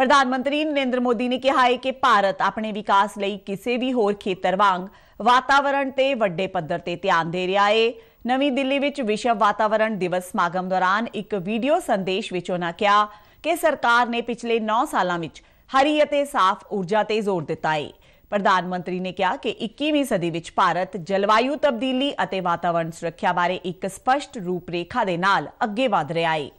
प्रधानमंत्री नरेंद्र मोदी ने कहा है कि भारत अपने विकास किसी भी होर खेत्र वाग वातावरण से व्डे पद्धर से ध्यान दे रहा है नवी दिल्ली विश्व वातावरण दिवस समागम दौरान एक भीडियो संदेश उन्होंने कहा कि सरकार ने पिछले नौ साल हरी साफ ऊर्जा से जोर दिता है प्रधानमंत्री ने कहा कि इक्कीवीं सदी में भारत जलवायु तब्दीली वातावरण सुरक्षा बारे एक स्पष्ट रूपरेखा के अगे वह है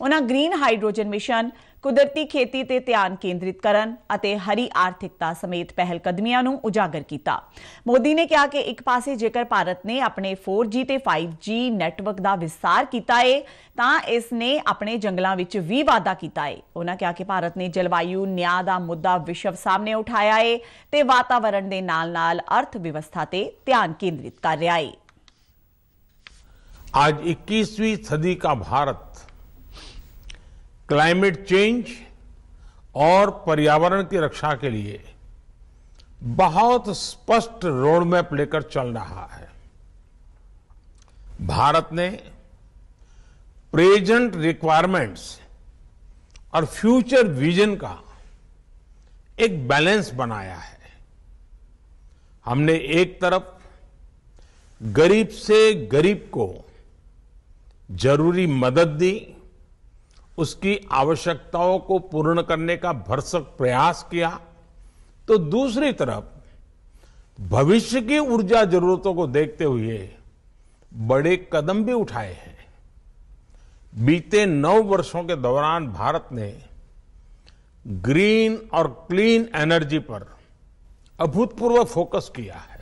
ਉਹਨਾਂ ਗ੍ਰੀਨ ਹਾਈਡਰੋਜਨ ਮਿਸ਼ਨ ਕੁਦਰਤੀ ਖੇਤੀ ਤੇ ਧਿਆਨ ਕੇਂਦਰਿਤ ਕਰਨ ਅਤੇ ਹਰੀ ਆਰਥਿਕਤਾ ਸਮੇਤ ਪਹਿਲ ਕਦਮੀਆਂ ਨੂੰ ਉਜਾਗਰ ਕੀਤਾ ਮੋਦੀ ਨੇ ਕਿਹਾ ਕਿ ਇੱਕ ਪਾਸੇ ਜੇਕਰ ਭਾਰਤ ਨੇ ਆਪਣੇ 4G ਤੇ 5G ਨੈਟਵਰਕ ਦਾ ਵਿਸਤਾਰ ਕੀਤਾ ਹੈ ਤਾਂ ਇਸ ਨੇ ਆਪਣੇ ਜੰਗਲਾਂ ਵਿੱਚ ਵੀ ਵਾਅਦਾ ਕੀਤਾ ਹੈ ਉਹਨਾਂ ਕਿਹਾ ਕਿ ਭਾਰਤ ਨੇ ਜਲਵਾਯੂ ਨਿਆਂ ਦਾ ਮੁੱਦਾ ਵਿਸ਼ਵ ਸਾਹਮਣੇ ਉਠਾਇਆ ਹੈ ਤੇ ਵਾਤਾਵਰਣ ਦੇ ਨਾਲ-ਨਾਲ ਅਰਥ ਵਿਵਸਥਾ ਤੇ ਧਿਆਨ ਕੇਂਦਰਿਤ ਕਰ ਰਿਹਾ ਹੈ ਅੱਜ 21ਵੀਂ ਸਦੀ ਦਾ ਭਾਰਤ क्लाइमेट चेंज और पर्यावरण की रक्षा के लिए बहुत स्पष्ट रोडमैप लेकर चल रहा है भारत ने प्रेजेंट रिक्वायरमेंट्स और फ्यूचर विजन का एक बैलेंस बनाया है हमने एक तरफ गरीब से गरीब को जरूरी मदद दी उसकी आवश्यकताओं को पूर्ण करने का भरसक प्रयास किया तो दूसरी तरफ भविष्य की ऊर्जा जरूरतों को देखते हुए बड़े कदम भी उठाए हैं बीते नौ वर्षों के दौरान भारत ने ग्रीन और क्लीन एनर्जी पर अभूतपूर्व फोकस किया है